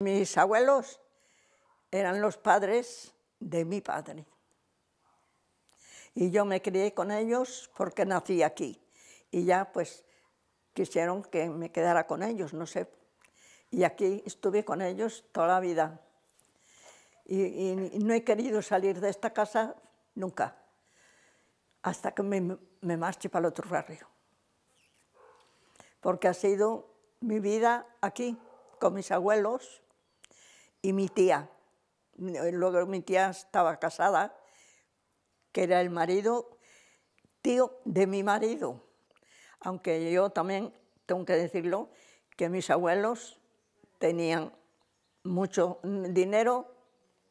Mis abuelos eran los padres de mi padre. Y yo me crié con ellos porque nací aquí. Y ya pues quisieron que me quedara con ellos, no sé. Y aquí estuve con ellos toda la vida. Y, no he querido salir de esta casa nunca, hasta que me, me marche para el otro barrio. Porque ha sido mi vida aquí, con mis abuelos, y mi tía. Eh, luego mi tía estaba casada, que era el marido, tío de mi marido. Aunque yo también tengo que decirlo, que mis abuelos tenían mucho dinero,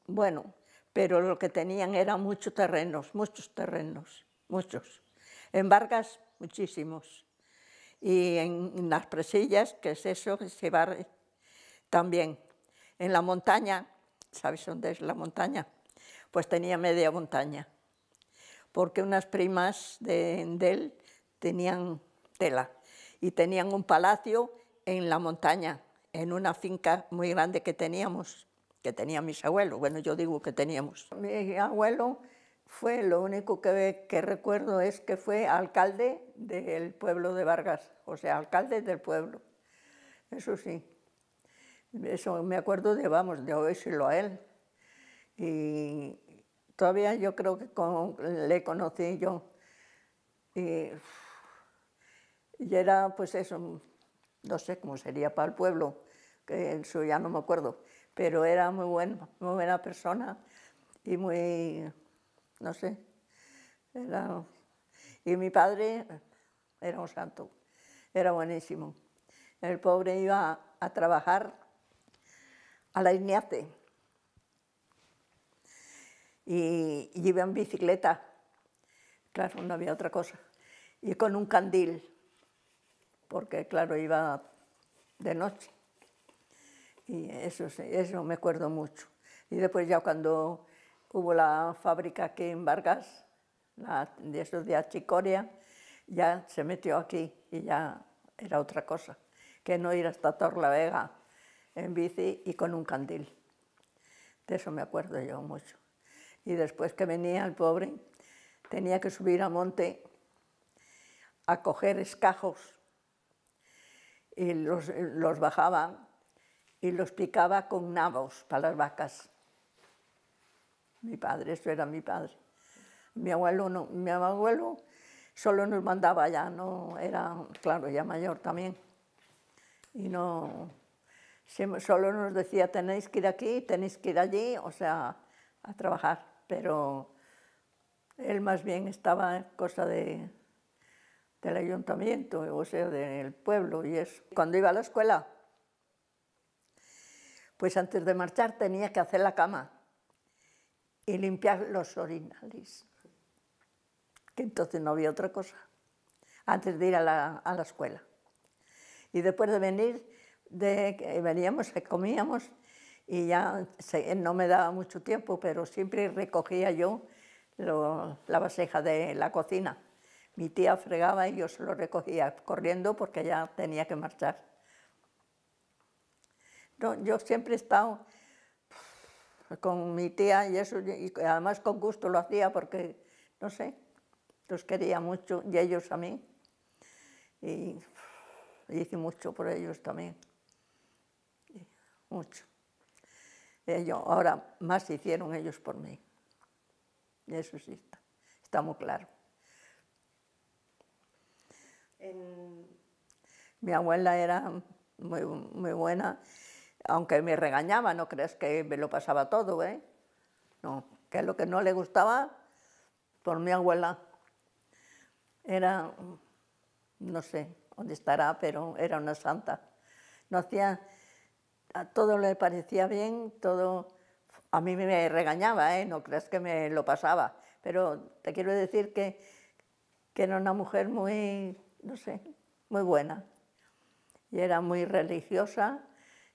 bueno, pero lo que tenían era muchos terrenos, muchos terrenos, muchos. En Vargas, muchísimos. Y en, las presillas, que es eso, se barre, también en la montaña, ¿sabes dónde es la montaña? Pues tenía media montaña, porque unas primas de, de él tenían tela y tenían un palacio en la montaña, en una finca muy grande que teníamos, que tenían mis abuelos, bueno, yo digo que teníamos. Mi abuelo fue, lo único que, que recuerdo es que fue alcalde del pueblo de Vargas, o sea, alcalde del pueblo, eso sí. Eso me acuerdo de, vamos, de oírselo a él. Y todavía yo creo que le conocí yo. Y, era, pues eso, no sé cómo sería para el pueblo, que eso ya no me acuerdo, pero era muy, buena, muy buena persona y muy, no sé, era... Y mi padre era un santo, era buenísimo. El pobre iba a trabajar a la Iñate. Y, iba en bicicleta, claro, no había otra cosa, y con un candil, porque claro, iba de noche. Y eso, eso me acuerdo mucho. Y después ya cuando hubo la fábrica aquí en Vargas, de esos días chicoria ya se metió aquí y ya era otra cosa, que no ir hasta torla vega en bici y con un candil. De eso me acuerdo yo mucho. Y después que venía el pobre, tenía que subir a monte a coger escajos y los, los bajaba y los picaba con nabos para las vacas. Mi padre, eso era mi padre. Mi abuelo no, mi abuelo solo nos mandaba ya, no era, claro, ya mayor también. Y no, solo nos decía tenéis que ir aquí, tenéis que ir allí, o sea, a trabajar, pero él más bien estaba cosa del ayuntamiento, o sea, del pueblo y es Cuando iba a la escuela, pues antes de marchar tenía que hacer la cama y limpiar los orinales, que entonces no había otra cosa, antes de ir a la, a la escuela. Y después de venir de que veníamos, que comíamos y ya no me daba mucho tiempo, pero siempre recogía yo la vasija de la cocina. Mi tía fregaba y yo se lo recogía corriendo porque ya tenía que marchar. yo siempre he estado con mi tía y eso, y además con gusto lo hacía porque, no sé, los quería mucho y ellos a mí. y hice mucho por ellos también mucho. Ellos, ahora más hicieron ellos por mí. Eso sí está, está muy claro. Mi abuela era muy, buena, aunque me regañaba, no crees que me lo pasaba todo, ¿eh? No, que lo que no le gustaba, por mi abuela, era, no sé dónde estará, pero era una santa. No hacía, todo le parecía bien, todo... A mí me regañaba, ¿eh? no creas que me lo pasaba, pero te quiero decir que, que era una mujer muy, no sé, muy buena. Y era muy religiosa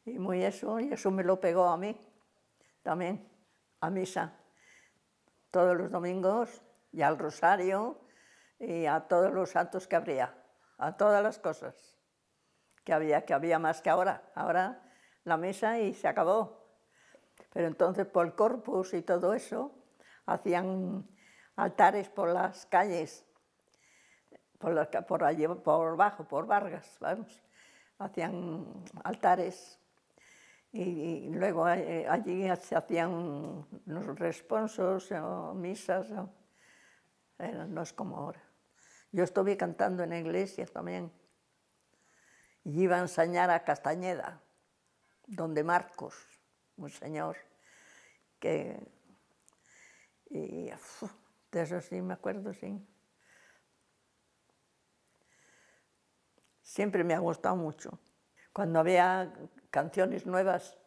y muy eso, y eso me lo pegó a mí también, a misa. Todos los domingos y al rosario y a todos los santos que habría, a todas las cosas que había, que había más que ahora. Ahora la mesa y se acabó. Pero entonces por el corpus y todo eso hacían altares por las calles, por, por, allí, por bajo, por Vargas, vamos, hacían altares y, luego eh, allí se hacían los responsos o misas, eh, no es como ahora. Yo estuve cantando en iglesias también y iba a enseñar a Castañeda donde Marcos, un señor que... Y, de eso sí me acuerdo, sí. Siempre me ha gustado mucho. Cuando había canciones nuevas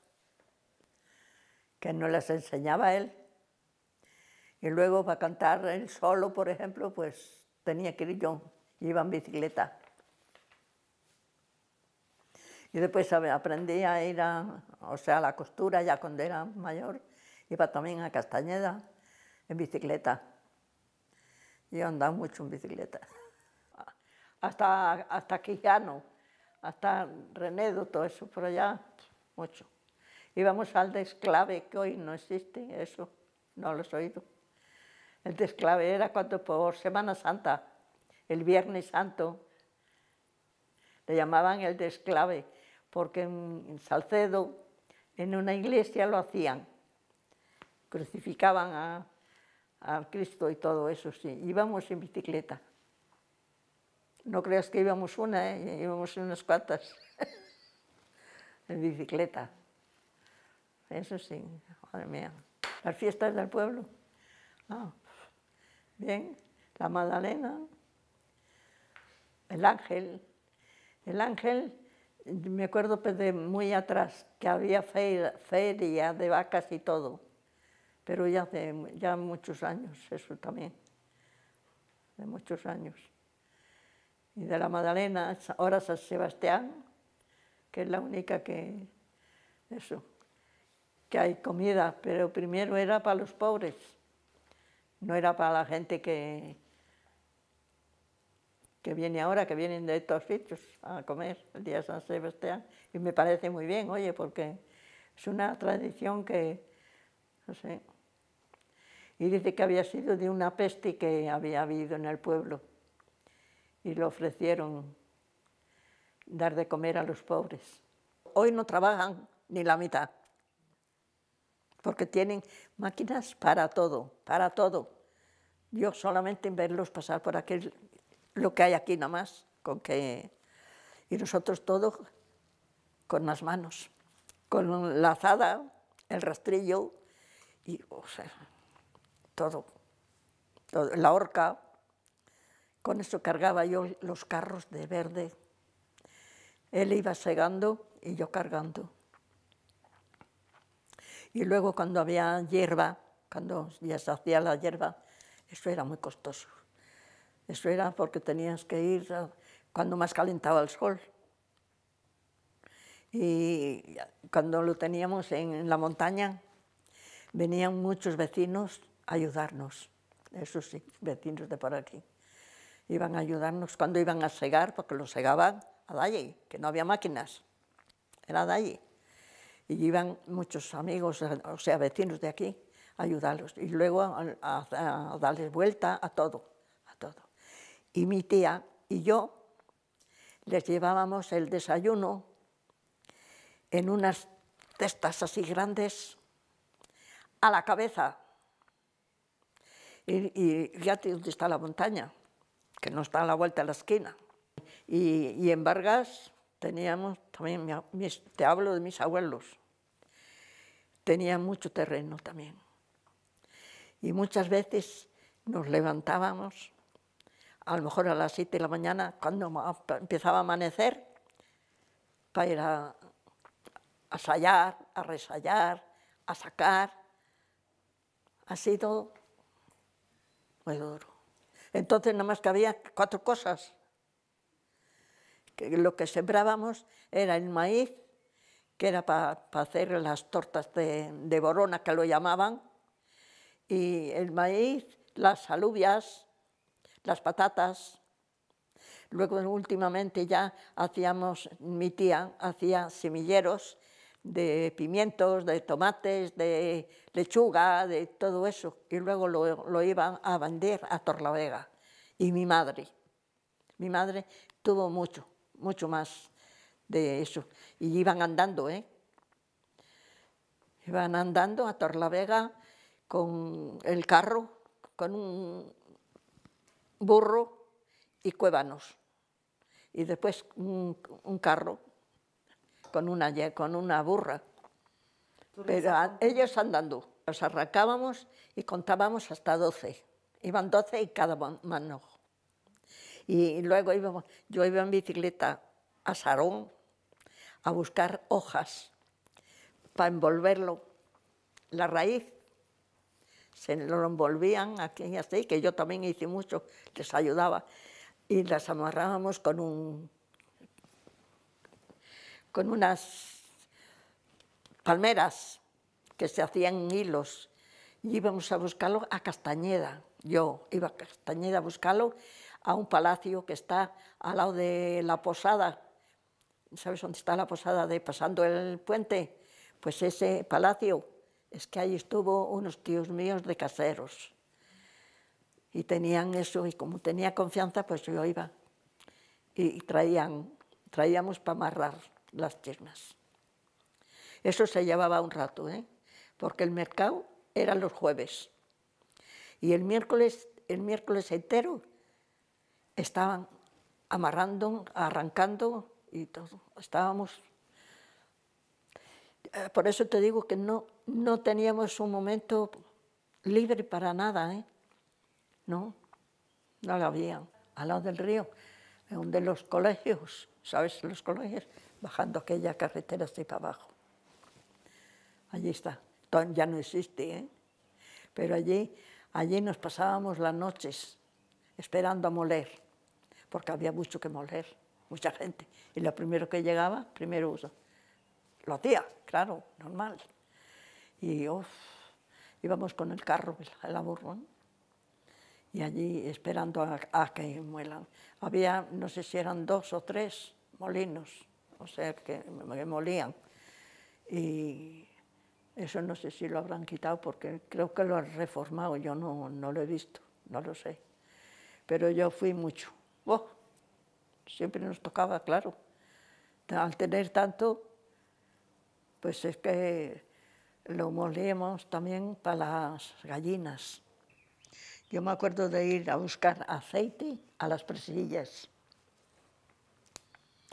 que no las enseñaba él, y luego para cantar él solo, por ejemplo, pues tenía que ir yo, iba en bicicleta. Y después aprendí a ir a, o sea, la costura ya cuando era mayor, iba también a Castañeda en bicicleta. Yo andaba mucho en bicicleta. Hasta, hasta Quijano, hasta Renedo, todo eso pero allá, mucho. Íbamos al desclave, que hoy no existe eso, no lo he oído. El desclave era cuando por Semana Santa, el Viernes Santo, le llamaban el desclave porque en Salcedo, en una iglesia lo hacían, crucificaban a, Cristo y todo eso, sí, íbamos en bicicleta. No creas que íbamos una, ¿eh? íbamos en unas cuantas, en bicicleta. Eso sí, madre mía. Las fiestas del pueblo. Ah, bien, la Magdalena, el ángel. El ángel me acuerdo pues, de muy atrás que había feria, de vacas y todo, pero ya hace ya muchos años eso también, de muchos años. Y de la Madalena, ahora San Sebastián, que es la única que, eso, que hay comida, pero primero era para los pobres, no era para la gente que, que viene ahora, que vienen de estos sitios a comer el día de San Sebastián, y me parece muy bien, oye, porque es una tradición que, no sé, y dice que había sido de una peste que había habido en el pueblo, y le ofrecieron dar de comer a los pobres. Hoy no trabajan ni la mitad, porque tienen máquinas para todo, para todo. Yo solamente en verlos pasar por aquel lo que hay aquí nada más, con que... Y nosotros todos con las manos, con la azada, el rastrillo y todo, todo, la horca. Con eso cargaba yo los carros de verde. Él iba segando y yo cargando. Y luego cuando había hierba, cuando ya se hacía la hierba, eso era muy costoso. Eso era porque tenías que ir ah, cuando más calentaba el sol. Y cuando lo teníamos en, la montaña, venían muchos vecinos a ayudarnos, esos sí, vecinos de por aquí. Iban a ayudarnos cuando iban a segar, porque lo segaban a Dalle, que no había máquinas, era allí. Y iban muchos amigos, eh, o sea, vecinos de aquí, a ayudarlos y luego a darles vuelta a todo y mi tía y yo les llevábamos el desayuno en unas testas así grandes a la cabeza. Y, fíjate dónde está la montaña, que no está a la vuelta de la esquina. Y, en Vargas teníamos también, te hablo de mis abuelos, tenían mucho terreno también. Y muchas veces nos levantábamos a lo mejor a las 7 de la mañana, cuando empezaba a amanecer, para ir a, a a resallar, a sacar. Ha sido muy duro. Entonces nada más que había cuatro cosas. lo que sembrábamos era el maíz, que era para hacer las tortas de, de borona, que lo llamaban, y el maíz, las alubias, las patatas. Luego últimamente ya hacíamos, mi tía hacía semilleros de pimientos, de tomates, de lechuga, de todo eso. Y luego lo, iban a vender a Torlavega. Y mi madre, mi madre tuvo mucho, mucho más de eso. Y iban andando, ¿eh? Iban andando a Torlavega con el carro, con un, burro y cuévanos. Y después un, carro con una, con una burra. Pero ellos andando. Los arrancábamos y contábamos hasta 12. Iban 12 y cada mano. Y luego íbamos, yo iba en bicicleta a Sarón a buscar hojas para envolverlo, la raíz se lo envolvían aquí y así, que yo también hice mucho, les ayudaba, y las amarrábamos con un con unas palmeras que se hacían hilos y íbamos a buscarlo a Castañeda. Yo iba a Castañeda a buscarlo a un palacio que está al lado de la posada. ¿Sabes dónde está la posada de pasando el puente? Pues ese palacio es que ahí estuvo unos tíos míos de caseros. Y tenían eso, y como tenía confianza, pues yo iba. Y traían, traíamos para amarrar las piernas Eso se llevaba un rato, ¿eh? porque el mercado era los jueves. Y el miércoles, el miércoles entero estaban amarrando, arrancando y todo. Estábamos... Eh, por eso te digo que no, no teníamos un momento libre para nada, ¿eh? No, no lo había. Al lado del río, de los colegios, ¿sabes? Los colegios, bajando aquella carretera así para abajo. Allí está. Ya no existe, ¿eh? Pero allí, allí nos pasábamos las noches esperando a moler, porque había mucho que moler, mucha gente. Y lo primero que llegaba, primero uso. Lo hacía, claro, normal y íbamos con el carro, el la y allí esperando a, que muelan. Había, no sé si eran dos o tres molinos, o sea, que, me molían. Y eso no sé si lo habrán quitado porque creo que lo han reformado, yo no, no lo he visto, no lo sé. Pero yo fui mucho. Oh, siempre nos tocaba, claro. Al tener tanto, pues es que lo molíamos también para las gallinas. Yo me acuerdo de ir a buscar aceite a las presillas,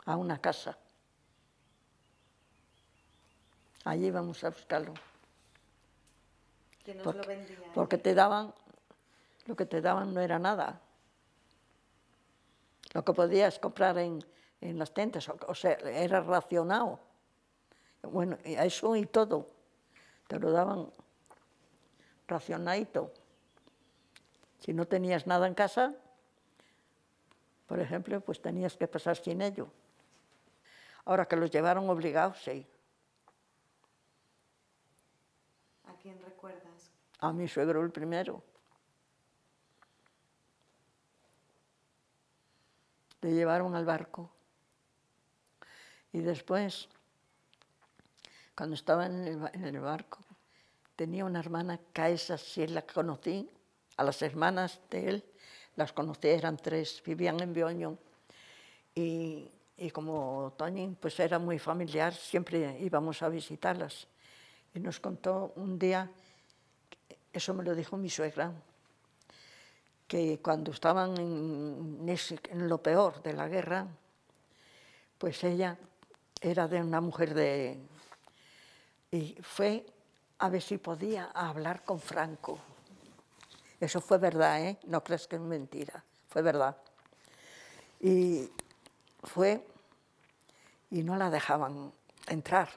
a una casa. Allí íbamos a buscarlo. Que nos porque, lo vendían. Porque te daban, lo que te daban no era nada. Lo que podías comprar en, las tiendas, o sea, era racionado. Bueno, eso y todo te lo daban racionadito. Si no tenías nada en casa, por ejemplo, pues tenías que pasar sin ello. Ahora que los llevaron obligados, sí. ¿A quién recuerdas? A mi suegro el primero. Le llevaron al barco. Y después cuando estaba en el, barco, tenía una hermana, Caesa, si la conocí, a las hermanas de él, las conocí, eran tres, vivían en Bioño Y, y, como Toñín pues era muy familiar, siempre íbamos a visitarlas. Y nos contó un día, eso me lo dijo mi suegra, que cuando estaban en, en lo peor de la guerra, pues ella era de una mujer de, y fue a ver si podía hablar con Franco. Eso fue verdad, ¿eh? no crees que es mentira, fue verdad. Y fue y no la dejaban entrar,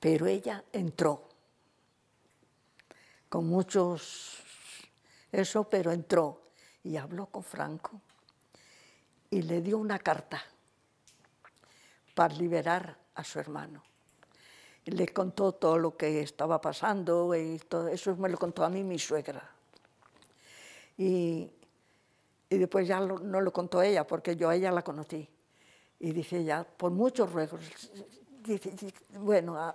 pero ella entró con muchos eso, pero entró y habló con Franco y le dio una carta para liberar a su hermano le contó todo lo que estaba pasando y todo eso me lo contó a mí mi suegra. Y, después ya no lo contó ella, porque yo a ella la conocí. Y dije ya, por muchos ruegos, bueno,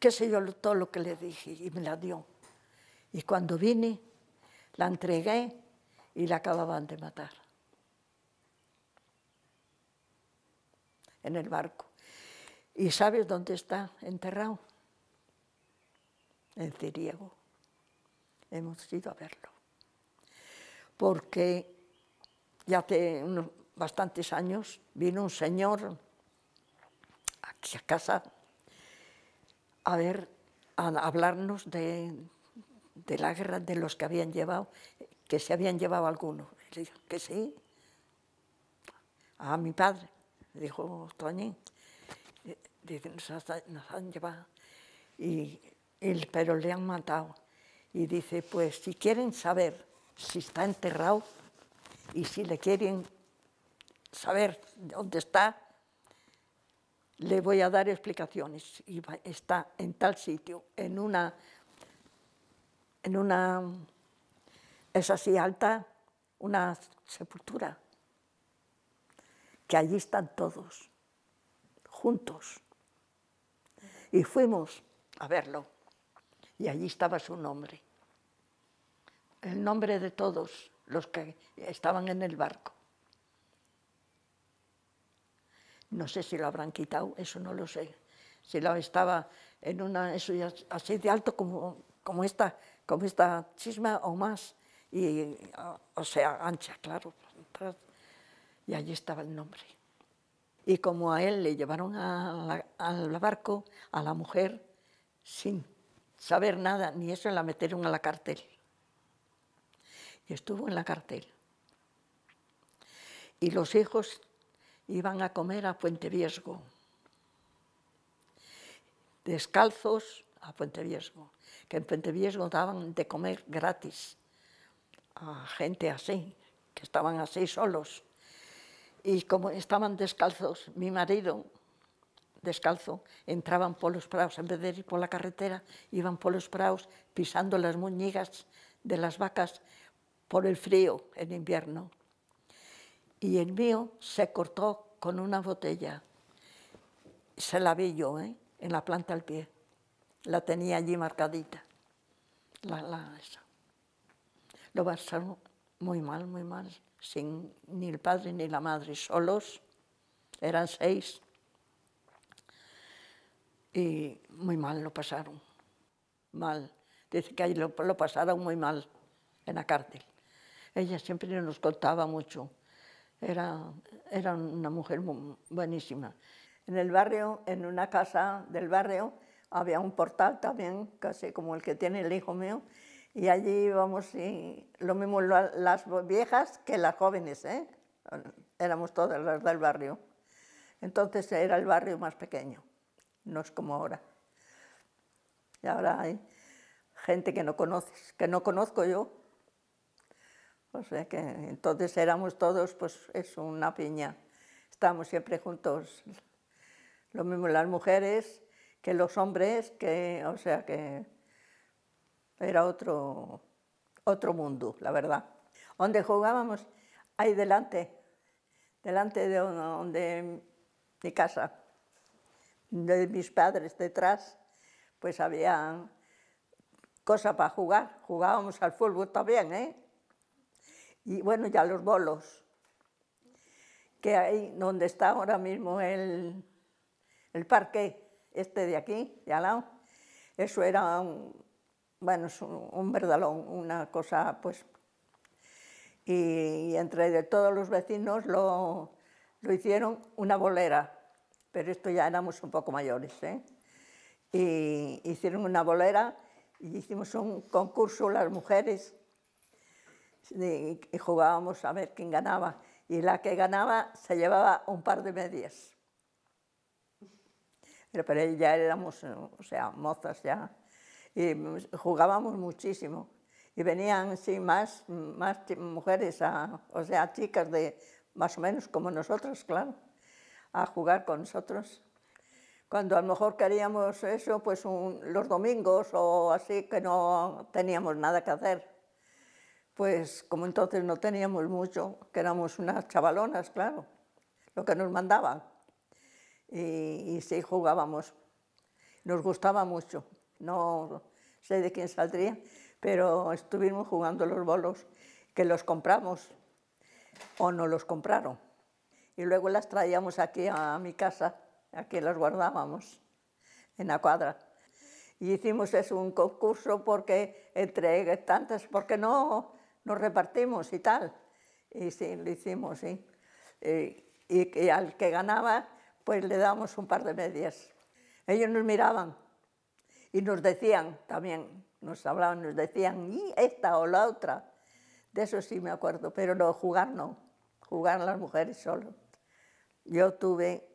qué sé yo, todo lo que le dije, y me la dio. Y cuando vine, la entregué y la acababan de matar. En el barco. ¿Y sabes dónde está enterrado? En Ciriego. Hemos ido a verlo. Porque ya hace unos bastantes años vino un señor aquí a casa a ver, a hablarnos de, la guerra de los que habían llevado, que se habían llevado algunos. Le dijo que sí, a ah, mi padre, dijo Toñín nos han llevado, y, pero le han matado. Y dice, pues si quieren saber si está enterrado y si le quieren saber dónde está, le voy a dar explicaciones. Y está en tal sitio, en una, en una, es así alta, una sepultura, que allí están todos, juntos. Y fuimos a verlo. Y allí estaba su nombre. El nombre de todos los que estaban en el barco. No sé si lo habrán quitado, eso no lo sé. Si lo estaba en una, eso así de alto como, como, esta, como esta chisma o más, y, o sea, ancha, claro. Y allí estaba el nombre. Y como a él le llevaron al barco, a la mujer, sin saber nada, ni eso, la metieron a la cartel. Y estuvo en la cartel. Y los hijos iban a comer a Puente Viesgo, descalzos a Puente Viesgo, que en Puente Viesgo daban de comer gratis a gente así, que estaban así solos y como estaban descalzos, mi marido descalzo, entraban por los prados, en vez de ir por la carretera, iban por los prados pisando las muñigas de las vacas por el frío en invierno. Y el mío se cortó con una botella. Se la vi yo, ¿eh? en la planta al pie. La tenía allí marcadita. La, la, esa. Lo pasaron muy mal, muy mal sin ni el padre ni la madre, solos, eran seis, y muy mal lo pasaron, mal. Dice que ahí lo, pasaron muy mal en la cárcel. Ella siempre nos contaba mucho, era, era una mujer buenísima. En el barrio, en una casa del barrio, había un portal también, casi como el que tiene el hijo mío, y allí íbamos y lo mismo las viejas que las jóvenes, ¿eh? éramos todas las del barrio. Entonces era el barrio más pequeño, no es como ahora. Y ahora hay gente que no conoces, que no conozco yo. O sea que entonces éramos todos, pues es una piña. Estábamos siempre juntos. Lo mismo las mujeres que los hombres, que, o sea que era otro, otro mundo, la verdad. Donde jugábamos, ahí delante, delante de, uno, mi casa, de mis padres detrás, pues había cosas para jugar. Jugábamos al fútbol también, ¿eh? Y bueno, ya los bolos, que ahí donde está ahora mismo el, el parque, este de aquí, de al lado, eso era un, bueno, es un, verdalón, una cosa, pues... Y, entre de todos los vecinos lo, lo, hicieron una bolera, pero esto ya éramos un poco mayores, ¿eh? Y hicieron una bolera y hicimos un concurso las mujeres y, jugábamos a ver quién ganaba. Y la que ganaba se llevaba un par de medias. Pero, pero ya éramos, o sea, mozas ya y jugábamos muchísimo. Y venían, sí, más, más mujeres, o sea, chicas de más o menos como nosotros, claro, a jugar con nosotros. Cuando a lo mejor queríamos eso, pues los domingos o así, que no teníamos nada que hacer. Pues como entonces no teníamos mucho, que éramos unas chavalonas, claro, lo que nos mandaban. Y, y sí, jugábamos. Nos gustaba mucho no sé de quién saldría, pero estuvimos jugando los bolos que los compramos o no los compraron. Y luego las traíamos aquí a mi casa, aquí las guardábamos en la cuadra. Y hicimos eso, un concurso porque entre tantas, porque no nos repartimos y tal. Y sí, lo hicimos, sí. Eh, y, y, al que ganaba, pues le damos un par de medias. Ellos nos miraban y nos decían también, nos hablaban, nos decían, y esta o la otra. De eso sí me acuerdo, pero no, jugar no, jugar las mujeres solo. Yo tuve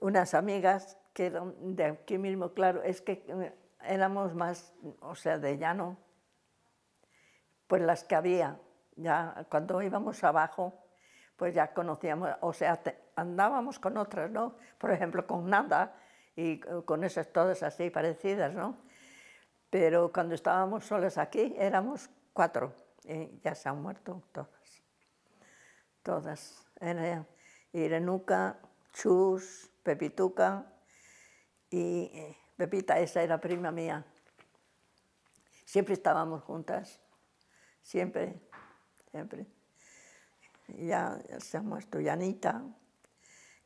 unas amigas que eran de aquí mismo, claro, es que eh, éramos más, o sea, de llano, pues las que había, ya cuando íbamos abajo, pues ya conocíamos, o sea, andábamos con otras, ¿no? Por ejemplo, con Nada, y con esas todas así parecidas, ¿no? Pero cuando estábamos solas aquí éramos cuatro, ya se han muerto todas, todas. Era Irenuca, Chus, Pepituca y eh, Pepita, esa era prima mía. Siempre estábamos juntas, siempre, siempre. Ya, ya se ha muerto Yanita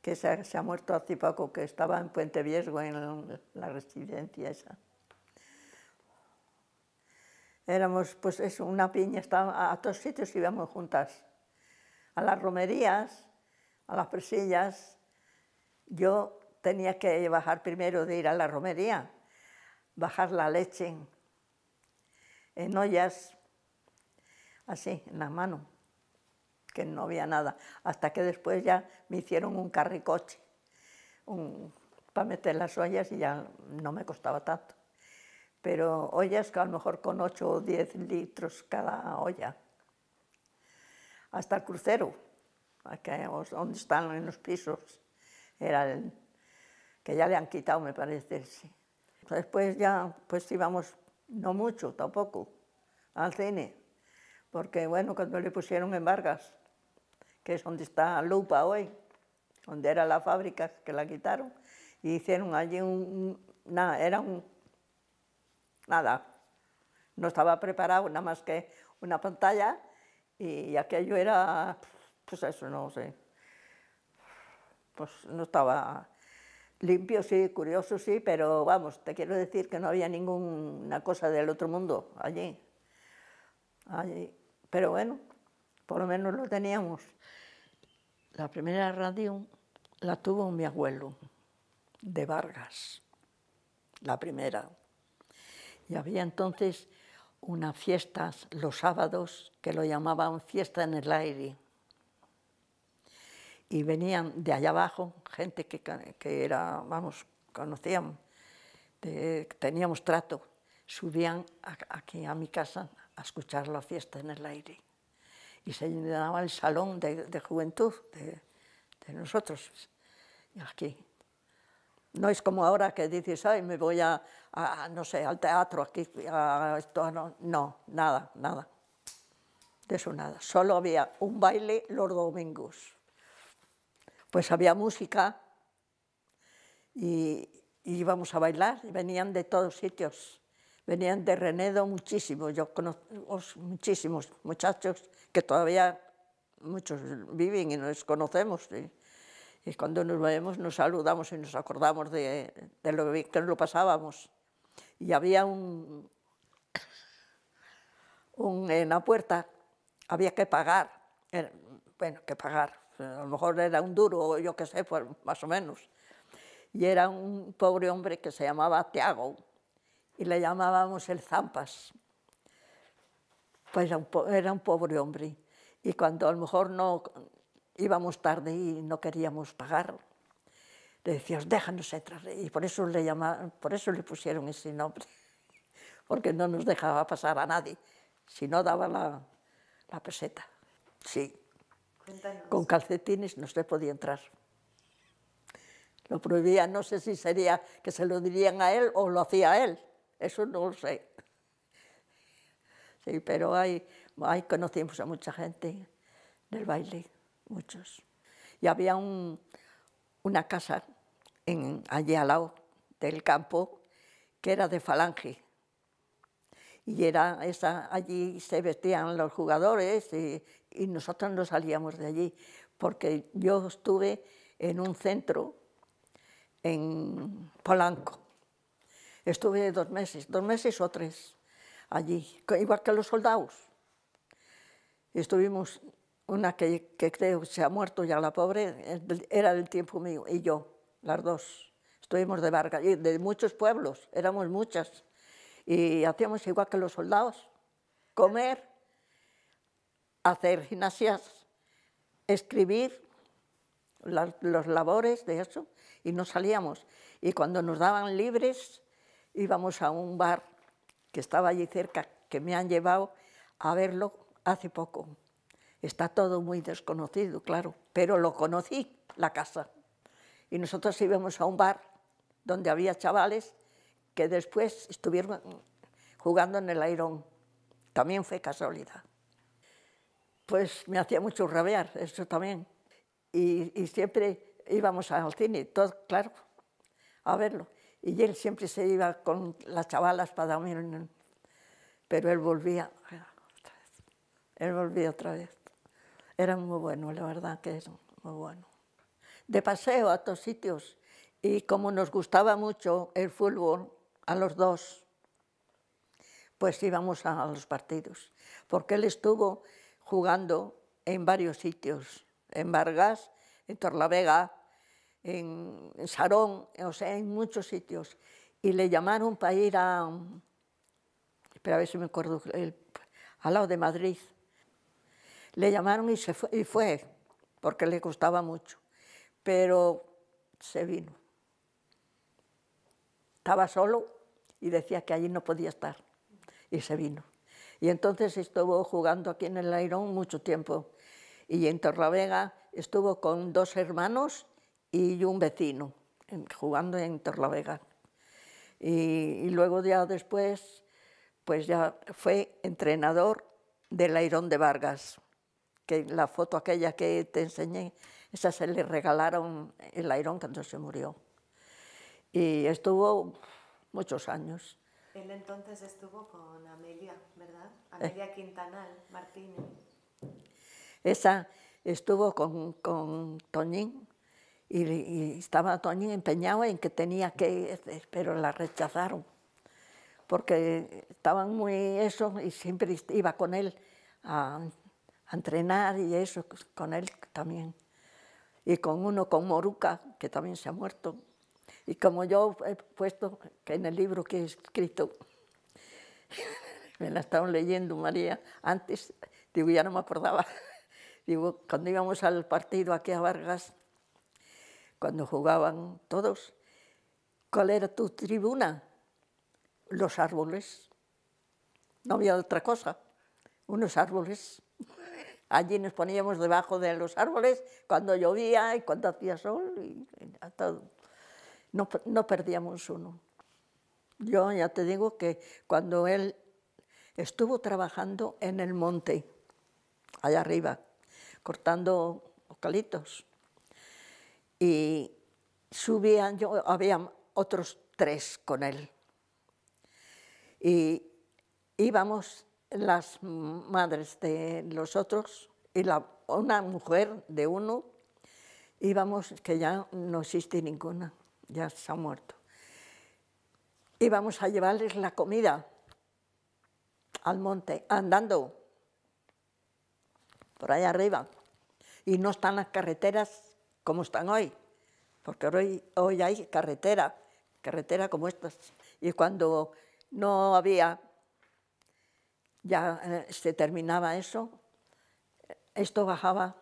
que se ha, muerto hace poco, que estaba en Puente Viesgo, en la residencia esa. Éramos, pues es una piña, estaba, a todos sitios íbamos juntas. A las romerías, a las presillas, yo tenía que bajar primero de ir a la romería, bajar la leche en ollas, así, en la mano que no había nada, hasta que después ya me hicieron un carricoche para meter las ollas y ya no me costaba tanto. Pero ollas que a lo mejor con 8 o 10 litros cada olla. Hasta el crucero, donde están en los pisos, era que ya le han quitado, me parece. Sí. Después ya pues íbamos, no mucho tampoco, al cine, porque bueno, cuando le pusieron en Vargas, que es donde está Lupa hoy, donde era la fábrica que la quitaron, y e hicieron allí un, nada, era un, nada, no estaba preparado nada más que una pantalla y aquello era, pues eso, no sé, pues no estaba limpio, sí, curioso, sí, pero vamos, te quiero decir que no había ninguna cosa del otro mundo allí. allí. Pero bueno, por lo menos lo teníamos. La primera radio la tuvo mi abuelo, de Vargas, la primera. Y había entonces unas fiestas los sábados que lo llamaban fiesta en el aire. Y venían de allá abajo gente que, era, vamos, conocían, teníamos trato, subían aquí a mi casa a escuchar la fiesta en el aire y se llenaba el salón de, juventud de, de, nosotros aquí. No es como ahora que dices, ay, me voy a, no sé, al teatro, aquí, a esto, no, no, nada, nada. De eso nada. Solo había un baile los domingos. Pues había música y, íbamos a bailar, y venían de todos sitios venían de Renedo muchísimos, yo conozco muchísimos muchachos que todavía muchos viven y nos conocemos. Y, cuando nos vemos nos saludamos y nos acordamos de, lo que lo pasábamos. Y había un, en la puerta, había que pagar, eh, bueno, que pagar, a lo mejor era un duro, yo qué sé, pues, más o menos. Y era un pobre hombre que se llamaba Tiago, y le llamábamos el Zampas pues era un, pobre hombre. Y cuando a lo mejor no íbamos tarde y no queríamos pagar, le decíamos, déjanos entrar. Y por eso le, llamaban, por eso le pusieron ese nombre, porque no nos dejaba pasar a nadie, si no daba la, la peseta. Sí. Con calcetines no se podía entrar. Lo prohibía, no sé si sería que se lo dirían a él o lo hacía él, eso no lo sé. Sí, pero hay, conocimos a mucha gente del baile, muchos. Y había una casa allí al lado del campo que era de falange. Y allí se vestían los jugadores y nosotros no salíamos de allí, porque yo estuve en un centro en Polanco. Estuve dos meses, dos meses o tres allí, igual que los soldados. Y Estuvimos, una que, creo que se ha muerto ya, la pobre, era del tiempo mío, y yo, las dos. Estuvimos de allí de muchos pueblos, éramos muchas, y hacíamos igual que los soldados, comer, hacer gimnasias, escribir las, los labores de eso, y no salíamos. Y cuando nos daban libres, íbamos a un bar que estaba allí cerca, que me han llevado a verlo hace poco. Está todo muy desconocido, claro, pero lo conocí, la casa. Y nosotros íbamos a un bar donde había chavales que después estuvieron jugando en el airón. También fue casualidad. Pues me hacía mucho rabiar, eso también. Y, y siempre íbamos al cine, todo, claro, a verlo y él siempre se iba con las chavalas para dormir, pero él volvía, otra vez. él volvía otra vez. Era muy bueno, la verdad que era muy bueno. De paseo a todos sitios y como nos gustaba mucho el fútbol a los dos, pues íbamos a, a los partidos, porque él estuvo jugando en varios sitios, en Vargas, en Torlavega, en, Sarón, o sea, en muchos sitios. Y le llamaron para ir a, espera a ver si me acuerdo, al lado de Madrid. Le llamaron y, se fue, y fue, porque le costaba mucho, pero se vino. Estaba solo y decía que allí no podía estar, y se vino. Y entonces estuvo jugando aquí en el Airón mucho tiempo. Y en Torravega estuvo con dos hermanos y un vecino, jugando en Torlavega. Y, y luego ya después, pues ya fue entrenador del Airón de Vargas, que la foto aquella que te enseñé, esa se le regalaron el Airón cuando se murió. Y estuvo muchos años. Él entonces estuvo con Amelia, ¿verdad? Eh. Amelia Quintanal Martínez. Esa estuvo con, con Toñín, y, estaba Toñín empeñado en que tenía que pero la rechazaron, porque estaban muy eso y siempre iba con él a, entrenar y eso, con él también. Y con uno, con Moruca, que también se ha muerto. Y como yo he puesto que en el libro que he escrito, me la estaban leyendo María antes, digo, ya no me acordaba. Digo, cuando íbamos al partido aquí a Vargas, cuando jugaban todos, ¿cuál era tu tribuna? Los árboles. No había otra cosa, unos árboles. Allí nos poníamos debajo de los árboles cuando llovía y cuando hacía sol y no, no perdíamos uno. Yo ya te digo que cuando él estuvo trabajando en el monte, allá arriba, cortando calitos, y subían, yo, había otros tres con él. Y íbamos las madres de los otros y la, una mujer de uno, íbamos, que ya no existe ninguna, ya se ha muerto, íbamos a llevarles la comida al monte, andando, por allá arriba. Y no están las carreteras como están hoy, porque hoy, hoy hay carretera, carretera como estas. Y cuando no había, ya eh, se terminaba eso, esto bajaba,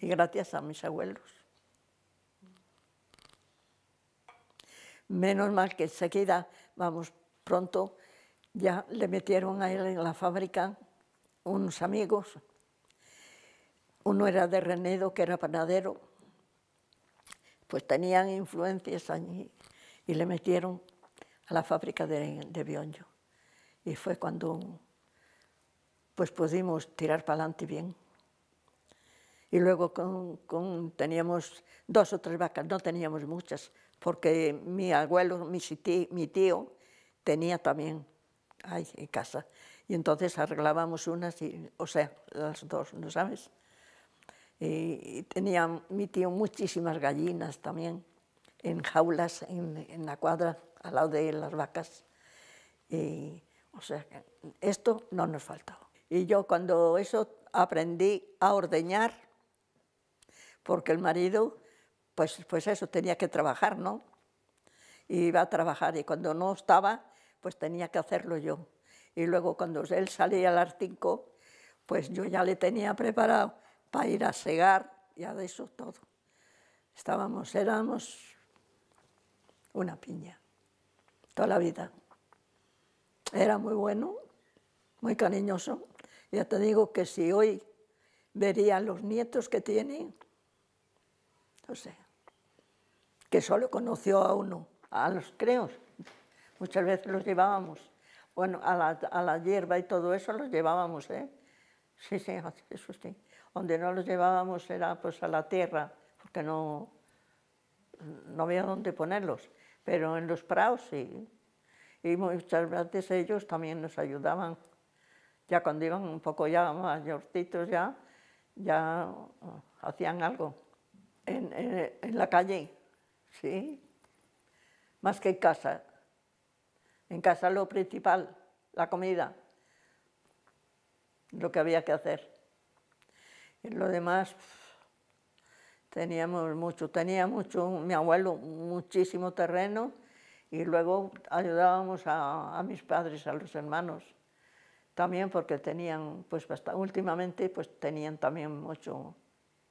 y gracias a mis abuelos. Menos mal que enseguida, vamos, pronto, ya le metieron a él en la fábrica unos amigos uno era de Renedo, que era panadero. Pues tenían influencias allí y le metieron a la fábrica de, de Y fue cuando pues pudimos tirar para adelante bien. Y luego con, teníamos dos o tres vacas, no teníamos muchas, porque mi abuelo, mi tío, tenía también ahí en casa. Y entonces arreglábamos unas, o sea, las dos, ¿no sabes? Y eh, tenía mi tío muchísimas gallinas también, en jaulas en, la cuadra, al lado de las vacas. Y, o sea, esto no nos faltaba. Y yo cuando eso aprendí a ordeñar, porque el marido, pues, pues eso, tenía que trabajar, ¿no? iba a trabajar y cuando no estaba, pues tenía que hacerlo yo. Y luego cuando él salía a las 5, pues yo ya le tenía preparado para ir a segar, ya de eso todo. Estábamos, éramos una piña, toda la vida. Era muy bueno, muy cariñoso. Ya te digo que si hoy vería los nietos que tiene, no sé, que solo conoció a uno, a los creos. Muchas veces los llevábamos. Bueno, a la, a la hierba y todo eso los llevábamos, ¿eh? Sí, sí, eso sí donde no los llevábamos era pues a la tierra, porque no, no había dónde ponerlos, pero en los prados sí. Y muchas veces ellos también nos ayudaban. Ya cuando iban un poco ya mayorcitos ya, ya ah, hacían algo en, en la calle, sí, más que en casa. En casa lo principal, la comida, lo que había que hacer. En lo demás, teníamos mucho, tenía mucho, mi abuelo muchísimo terreno y luego ayudábamos a, mis padres, a los hermanos, también porque tenían, pues hasta últimamente pues tenían también mucho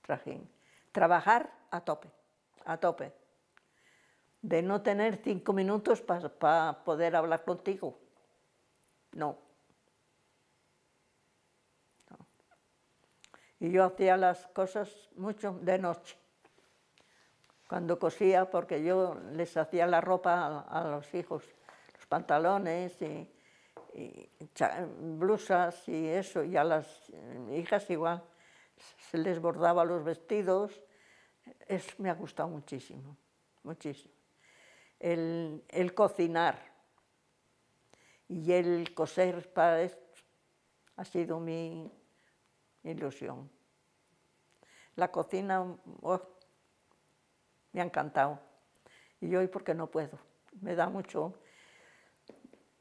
trajín. Trabajar a tope, a tope, de no tener cinco minutos para poder hablar contigo, no. y yo hacía las cosas mucho de noche, cuando cosía, porque yo les hacía la ropa a, los hijos, los pantalones y, blusas y eso, y a las eh, hijas igual, se les bordaba los vestidos, Eso me ha gustado muchísimo, muchísimo. El, el cocinar y el coser para esto ha sido mi, ilusión. La cocina oh, me ha encantado. Y hoy porque no puedo. Me da mucho,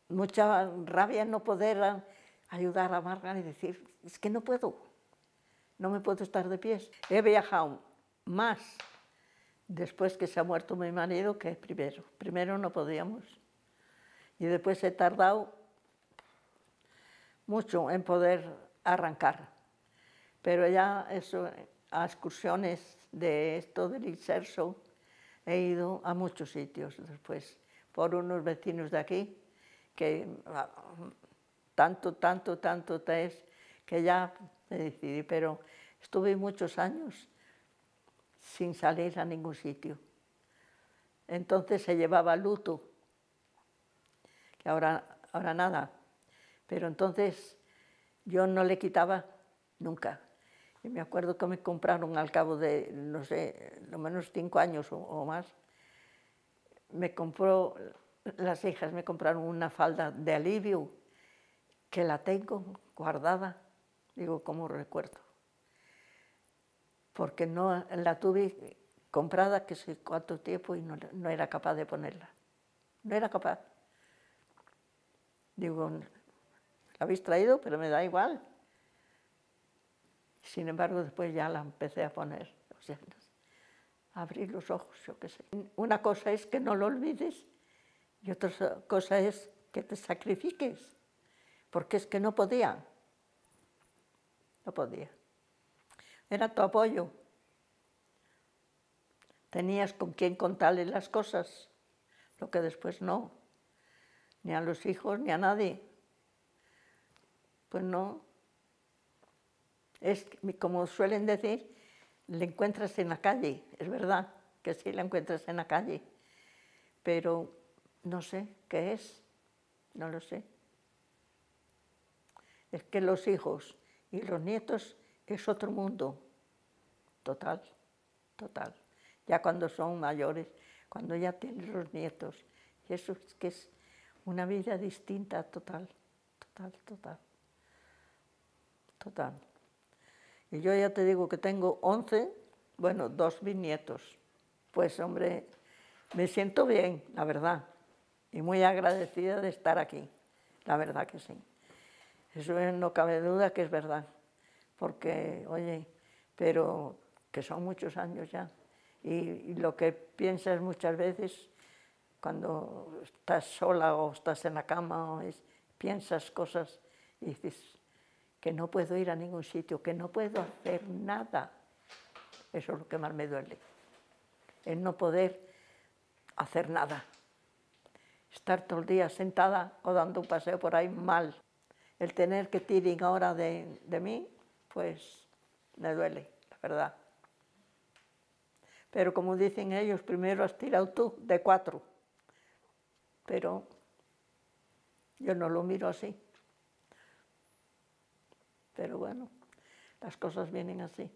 mucha rabia no poder ayudar a Marga y decir, es que no puedo, no me puedo estar de pies. He viajado más después que se ha muerto mi marido que primero. Primero no podíamos. Y después he tardado mucho en poder arrancar pero ya eso, a excursiones de esto del inserso he ido a muchos sitios después, por unos vecinos de aquí, que ah, tanto, tanto, tanto que ya me decidí, pero estuve muchos años sin salir a ningún sitio. Entonces se llevaba luto, que ahora, ahora nada, pero entonces yo no le quitaba nunca. Y me acuerdo que me compraron al cabo de, no sé, lo menos cinco años o, más, me compró, las hijas me compraron una falda de alivio, que la tengo guardada, digo, como recuerdo. Porque no la tuve comprada que sé cuánto tiempo y no, no era capaz de ponerla. No era capaz. Digo, la habéis traído, pero me da igual. Sin embargo, después ya la empecé a poner. O sea, abrir los ojos, yo qué sé. Una cosa es que no lo olvides y otra cosa es que te sacrifiques, porque es que no podía. No podía. Era tu apoyo. Tenías con quién contarle las cosas, lo que después no. Ni a los hijos, ni a nadie. Pues no, es, como suelen decir, la encuentras en la calle, es verdad que sí la encuentras en la calle, pero no sé qué es, no lo sé. Es que los hijos y los nietos es otro mundo, total, total. Ya cuando son mayores, cuando ya tienen los nietos, y eso es que es una vida distinta, total, total, total, total. Y yo ya te digo que tengo 11, bueno, dos bisnietos. Pues hombre, me siento bien, la verdad, y muy agradecida de estar aquí, la verdad que sí. Eso no cabe duda que es verdad, porque, oye, pero que son muchos años ya, y, lo que piensas muchas veces cuando estás sola o estás en la cama, o es, piensas cosas y dices, que no puedo ir a ningún sitio, que no puedo hacer nada. Eso es lo que más me duele, el no poder hacer nada. Estar todo el día sentada o dando un paseo por ahí mal. El tener que tirar ahora de, de mí, pues me duele, la verdad. Pero como dicen ellos, primero has tirado tú de cuatro. Pero yo no lo miro así. Pero bueno, las cosas vienen así.